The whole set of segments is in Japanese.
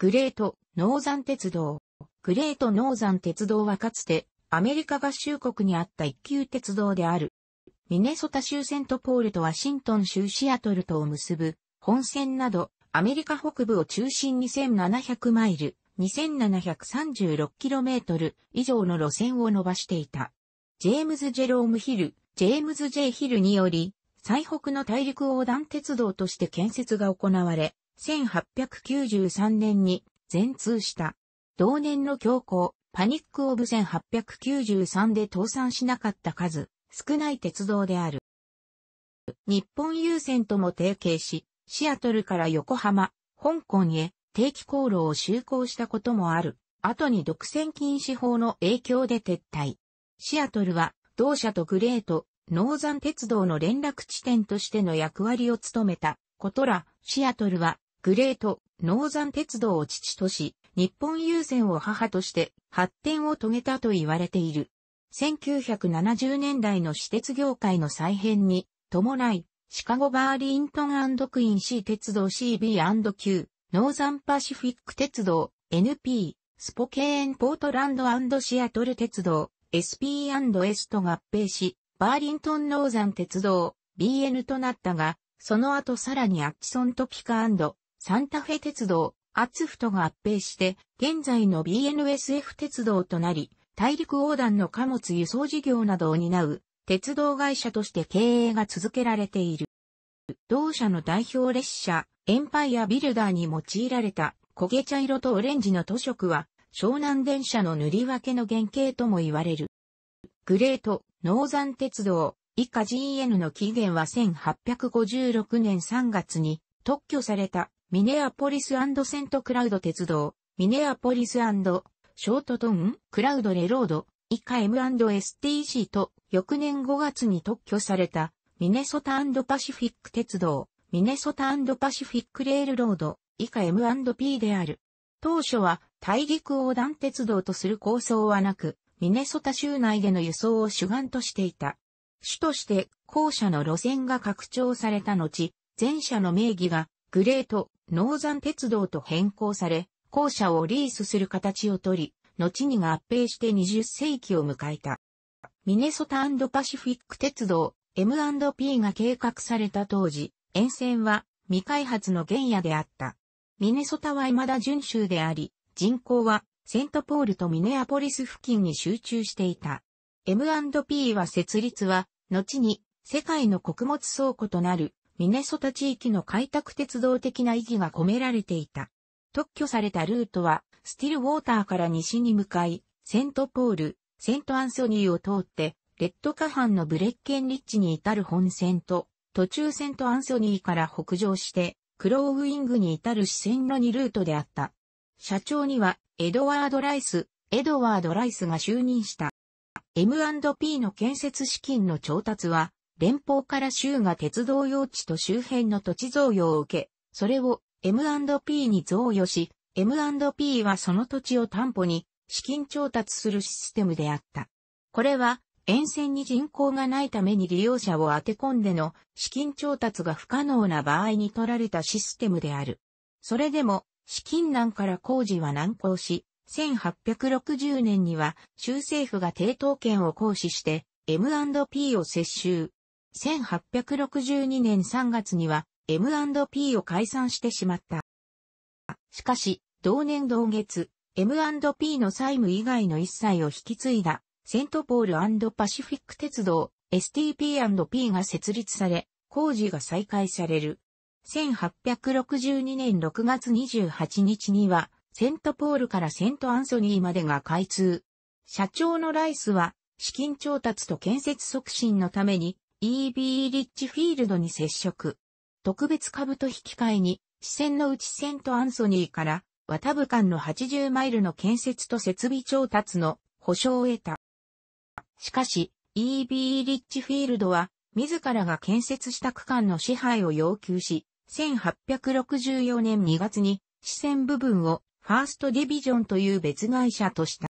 グレート・ノーザン鉄道。グレート・ノーザン鉄道はかつてアメリカ合衆国にあった一級鉄道である。ミネソタ州セントポールとワシントン州シアトルとを結ぶ本線などアメリカ北部を中心に1700マイル、2736km 以上の路線を伸ばしていた。ジェームズ・ジェローム・ヒル、ジェームズ・ジェイ・ヒルにより、最北の大陸横断鉄道として建設が行われ、1893年に全通した。同年の強行、パニックオブ1893で倒産しなかった数、少ない鉄道である。日本郵船とも提携し、シアトルから横浜、香港へ定期航路を就航したこともある。後に独占禁止法の影響で撤退。シアトルは同社とグレート、ノーザン鉄道の連絡地点としての役割を務めたことら、シアトルはグレート、ノーザン鉄道を父とし、日本郵船を母として発展を遂げたと言われている。1970年代の私鉄業界の再編に伴い、シカゴバーリントンクイーン C 鉄道 CB&Q、ノーザンパシフィック鉄道 NP、スポケーンポートランドシアトル鉄道 SP&S と合併し、バーリントンノーザン鉄道 BN となったが、その後さらにアッチソントピカサンタフェ鉄道、アツフトが合併して、現在の BNSF 鉄道となり、大陸横断の貨物輸送事業などを担う、鉄道会社として経営が続けられている。同社の代表列車、エンパイアビルダーに用いられた焦げ茶色とオレンジの塗色は、湘南電車の塗り分けの原型とも言われる。グレート、ノーザン鉄道、以下 GN の起源は1856年3月に特許されたミネアポリスセントクラウド鉄道、ミネアポリスショートトン、クラウドレロード、以下 M&STC と翌年5月に特許されたミネソタパシフィック鉄道、ミネソタパシフィックレールロード、以下 M&P である。当初は大陸横断鉄道とする構想はなく、ミネソタ州内での輸送を主眼としていた。主として、後者の路線が拡張された後、前者の名義がグレートノーザン鉄道と変更され、校舎をリースする形をとり、後に合併して20世紀を迎えた。ミネソタパシフィック鉄道 M&P が計画された当時、沿線は未開発の原野であった。ミネソタは未だ準州であり、人口はセントポールとミネアポリス付近に集中していた。M&P は設立は、後に世界の穀物倉庫となるミネソタ地域の開拓鉄道的な意義が込められていた。特許されたルートは、スティルウォーターから西に向かい、セントポール、セントアンソニーを通って、レッドカハンのブレッケンリッチに至る本線と、途中セントアンソニーから北上して、クローウィングに至る支線の2ルートであった。社長には、エドワード・ライス、エドワード・ライスが就任した。M&P の建設資金の調達は、連邦から州が鉄道用地と周辺の土地贈与を受け、それを M&P に贈与し、M&P はその土地を担保に資金調達するシステムであった。これは沿線に人口がないために利用者を当て込んでの資金調達が不可能な場合に取られたシステムである。それでも資金難から工事は難航し、1860年には州政府が抵当権を行使して M&P を接収。1862年3月には M&P を解散してしまった。しかし、同年同月、M&P の債務以外の一切を引き継いだ、セントポールパシフィック鉄道、STP&P が設立され、工事が再開される。1862年6月28日には、セントポールからセントアンソニーまでが開通。社長のライスは、資金調達と建設促進のために、E.B. リッチフィールドに接触。特別株と引き換えに、支線の内線とアンソニーから、渡部間の80マイルの建設と設備調達の保証を得た。しかし、E.B. リッチフィールドは、自らが建設した区間の支配を要求し、1864年2月に、支線部分をファーストディビジョンという別会社とした。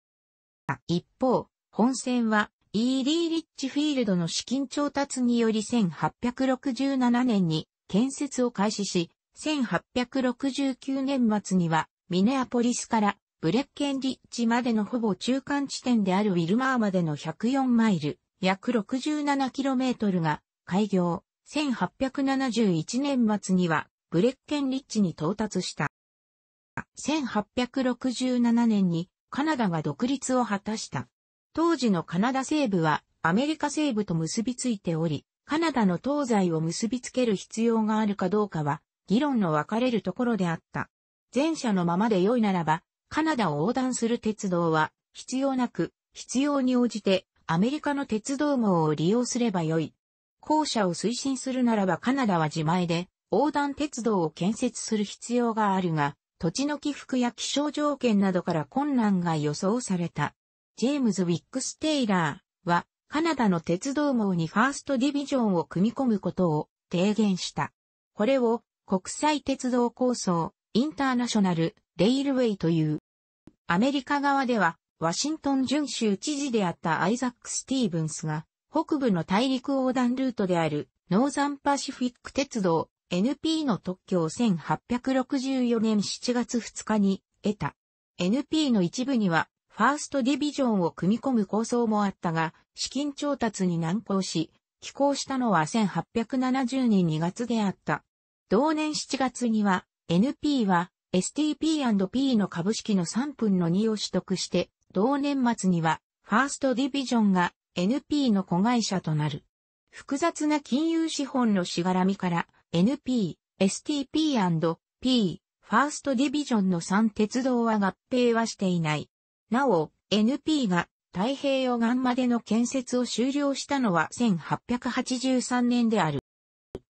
一方、本線はイーリー・リッチフィールドの資金調達により1867年に建設を開始し、1869年末にはミネアポリスからブレッケンリッチまでのほぼ中間地点であるウィルマーまでの104マイル、約 67km が開業。1871年末にはブレッケンリッチに到達した。1867年にカナダが独立を果たした。当時のカナダ西部はアメリカ西部と結びついており、カナダの東西を結びつける必要があるかどうかは、議論の分かれるところであった。前者のままで良いならば、カナダを横断する鉄道は、必要なく、必要に応じて、アメリカの鉄道網を利用すれば良い。後者を推進するならばカナダは自前で、横断鉄道を建設する必要があるが、土地の起伏や気象条件などから困難が予想された。ジェームズ・ウィックス・テイラーは、カナダの鉄道網にファーストディビジョンを組み込むことを提言した。これを国際鉄道構想、インターナショナル、レイルウェイという。アメリカ側では、ワシントン準州知事であったアイザック・スティーブンスが、北部の大陸横断ルートである、ノーザンパシフィック鉄道、NP の特許を1864年7月2日に得た。NP の一部には、ファーストディビジョンを組み込む構想もあったが、資金調達に難航し、寄港したのは1870年2月であった。同年7月には、NP は STP&P の株式の3分の2を取得して、同年末には、ファーストディビジョンが NP の子会社となる。複雑な金融資本のしがらみから、NP、STP&P、ファーストディビジョンの3鉄道は合併はしていない。なお、NP が太平洋岸までの建設を終了したのは1883年である。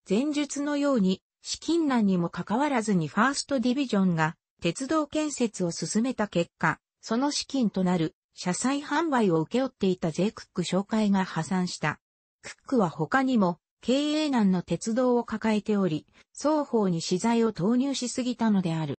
前述のように、資金難にもかかわらずにファーストディビジョンが鉄道建設を進めた結果、その資金となる車載販売を請け負っていた J クック紹介が破産した。クックは他にも経営難の鉄道を抱えており、双方に資材を投入しすぎたのである。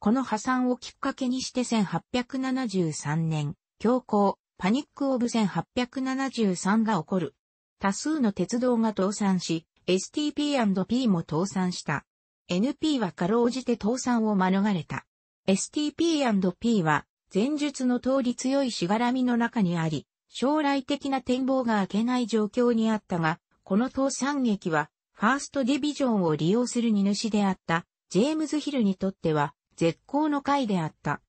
この破産をきっかけにして1873年、強行、パニックオブ1873が起こる。多数の鉄道が倒産し、STP&P も倒産した。NP はかろうじて倒産を免れた。STP&P は、前述の通り強いしがらみの中にあり、将来的な展望が開けない状況にあったが、この倒産劇は、ファーストディビジョンを利用する荷主であった、ジェームズ・ヒルにとっては、絶好の回であった。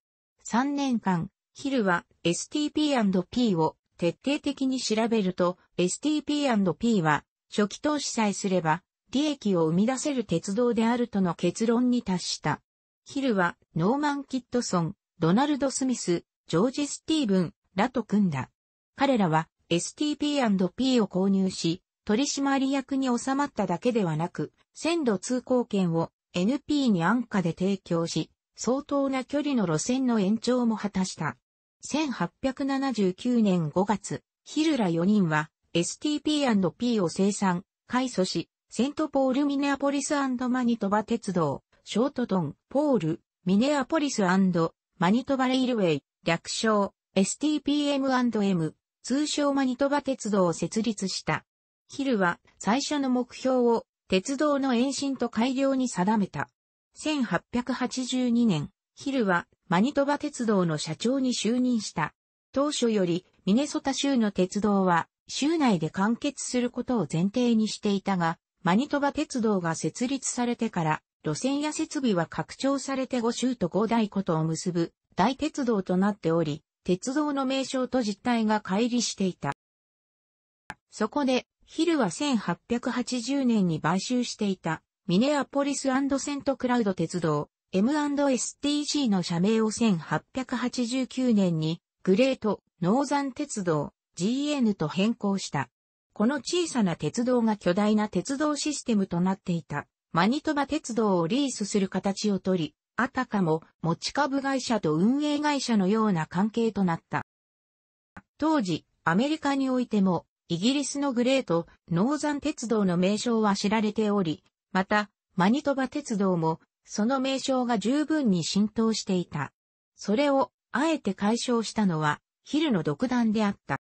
3年間、ヒルは STP&P を徹底的に調べると、STP&P は初期投資さえすれば利益を生み出せる鉄道であるとの結論に達した。ヒルはノーマン・キッドソン、ドナルド・スミス、ジョージ・スティーブンらと組んだ。彼らは STP&P を購入し、取締役に収まっただけではなく、線路通行券を NP に安価で提供し、相当な距離の路線の延長も果たした。1879年5月、ヒルラ4人は STP&P を生産、改祖し、セントポールミネアポリスマニトバ鉄道、ショートトン、ポール、ミネアポリスマニトバレイルウェイ、略称、STPM&M、通称マニトバ鉄道を設立した。ヒルは最初の目標を鉄道の延伸と改良に定めた。1882年、ヒルはマニトバ鉄道の社長に就任した。当初よりミネソタ州の鉄道は州内で完結することを前提にしていたが、マニトバ鉄道が設立されてから路線や設備は拡張されて5州と5大湖とを結ぶ大鉄道となっており、鉄道の名称と実態が乖離していた。そこで、ヒルは1880年に買収していたミネアポリスセントクラウド鉄道 M&STC の社名を1889年にグレートノーザン鉄道 GN と変更した。この小さな鉄道が巨大な鉄道システムとなっていた。マニトバ鉄道をリースする形をとり、あたかも持ち株会社と運営会社のような関係となった。当時、アメリカにおいても、イギリスのグレート、ノーザン鉄道の名称は知られており、また、マニトバ鉄道も、その名称が十分に浸透していた。それを、あえて解消したのは、ヒルの独断であった。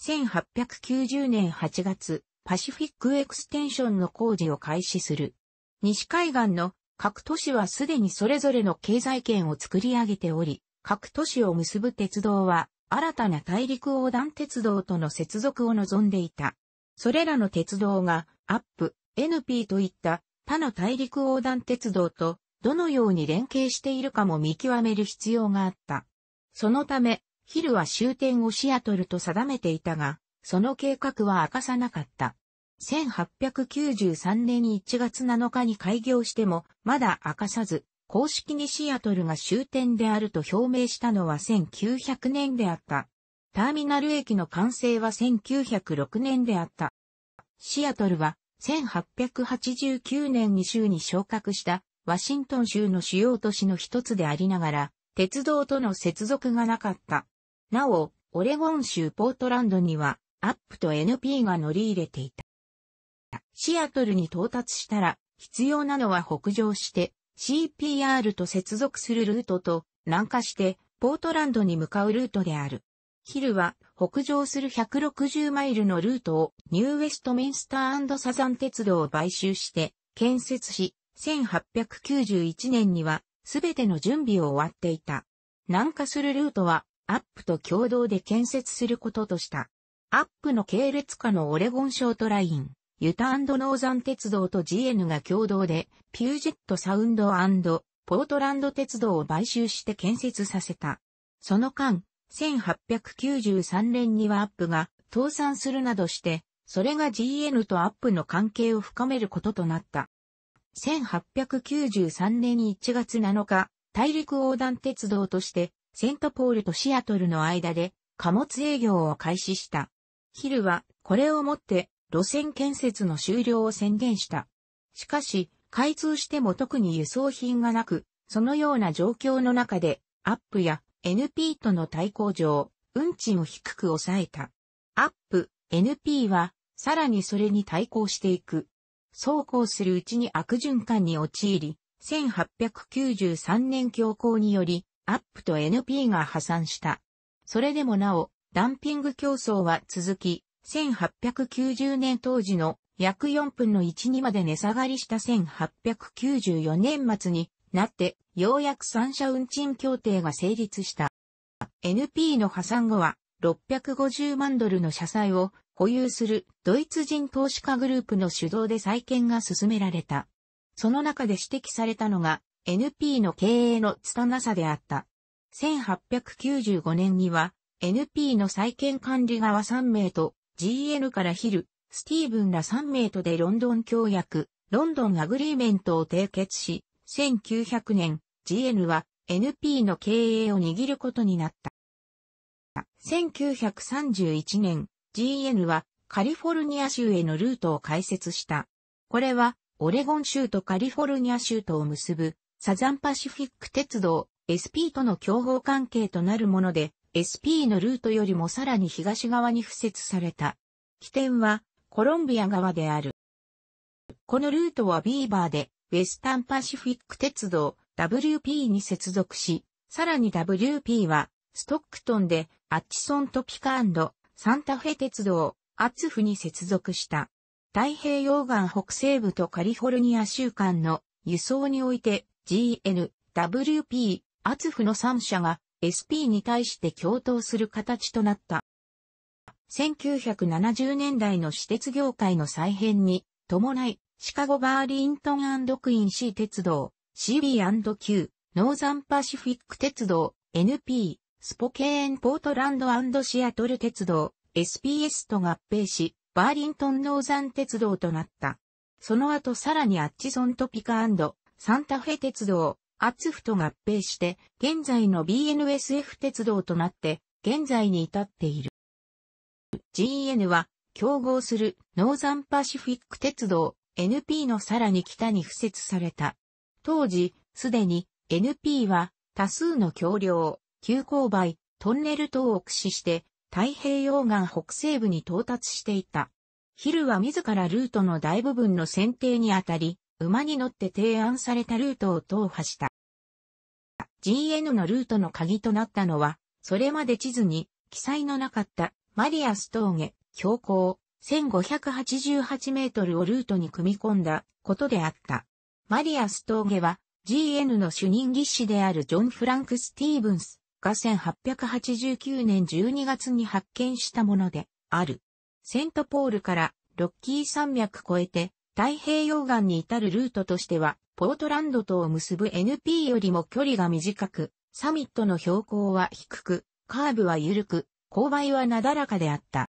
1890年8月、パシフィックエクステンションの工事を開始する。西海岸の各都市はすでにそれぞれの経済圏を作り上げており、各都市を結ぶ鉄道は、新たな大陸横断鉄道との接続を望んでいた。それらの鉄道が、アップ、NP といった他の大陸横断鉄道とどのように連携しているかも見極める必要があった。そのため、ヒルは終点をシアトルと定めていたが、その計画は明かさなかった。1893年1月7日に開業しても、まだ明かさず、公式にシアトルが終点であると表明したのは1900年であった。ターミナル駅の完成は1906年であった。シアトルは1889年に州に昇格したワシントン州の主要都市の一つでありながら、鉄道との接続がなかった。なお、オレゴン州ポートランドには、アップと NP が乗り入れていた。シアトルに到達したら、必要なのは北上して、CPR と接続するルートと、南下して、ポートランドに向かうルートである。ヒルは、北上する160マイルのルートをニューウェストミンスターサザン鉄道を買収して建設し、1891年にはすべての準備を終わっていた。南下するルートはアップと共同で建設することとした。アップの系列下のオレゴンショートライン、ユタノーザン鉄道と GN が共同でピュージェットサウンドポートランド鉄道を買収して建設させた。その間、1893年にはアップが倒産するなどして、それが GN とアップの関係を深めることとなった。1893年1月7日、大陸横断鉄道として、セントポールとシアトルの間で貨物営業を開始した。ヒルはこれをもって路線建設の終了を宣言した。しかし、開通しても特に輸送品がなく、そのような状況の中で、アップや NP との対抗上、運賃を低く抑えた。アップ、NP は、さらにそれに対抗していく。そうこうするうちに悪循環に陥り、1893年強行により、アップと NP が破産した。それでもなお、ダンピング競争は続き、1890年当時の約4分の1にまで値下がりした1894年末になって、ようやく三者運賃協定が成立した。NP の破産後は、650万ドルの社債を保有するドイツ人投資家グループの主導で再建が進められた。その中で指摘されたのが NP の経営の拙さであった。1895年には NP の再建管理側3名と GN からヒル、スティーブンら3名とでロンドン協約、ロンドンアグリーメントを締結し、1900年、GN は NP の経営を握ることになった。1931年、GN はカリフォルニア州へのルートを開設した。これは、オレゴン州とカリフォルニア州とを結ぶ、サザンパシフィック鉄道、SP との競合関係となるもので、SP のルートよりもさらに東側に付設された。起点は、コロンビア側である。このルートはビーバーで、ウェスタンパシフィック鉄道 WP に接続し、さらに WP はストックトンでアッチソントピカンサンタフェ鉄道アツフに接続した。太平洋岸北西部とカリフォルニア州間の輸送において GN、WP、アツフの3社が SP に対して共闘する形となった。1970年代の私鉄業界の再編に伴いシカゴバーリントンクインシー鉄道、CB&Q、ノーザンパシフィック鉄道、NP、スポケーンポートランドシアトル鉄道、SPS と合併し、バーリントンノーザン鉄道となった。その後さらにアッチソントピカサンタフェ鉄道、アツフと合併して、現在の BNSF 鉄道となって、現在に至っている。GN は、競合するノーザンパシフィック鉄道、NP のさらに北に付設された。当時、すでに NP は多数の橋梁、急勾配、トンネル等を駆使して太平洋岸北西部に到達していた。ヒルは自らルートの大部分の選定にあたり、馬に乗って提案されたルートを踏破した。GN のルートの鍵となったのは、それまで地図に記載のなかったマリアス峠、標高、1588メートルをルートに組み込んだことであった。マリアス峠は GN の主任技師であるジョン・フランク・スティーブンスが1889年12月に発見したものである。セントポールからロッキー山脈越えて太平洋岸に至るルートとしてはポートランドとを結ぶ NP よりも距離が短く、サミットの標高は低く、カーブは緩く、勾配はなだらかであった。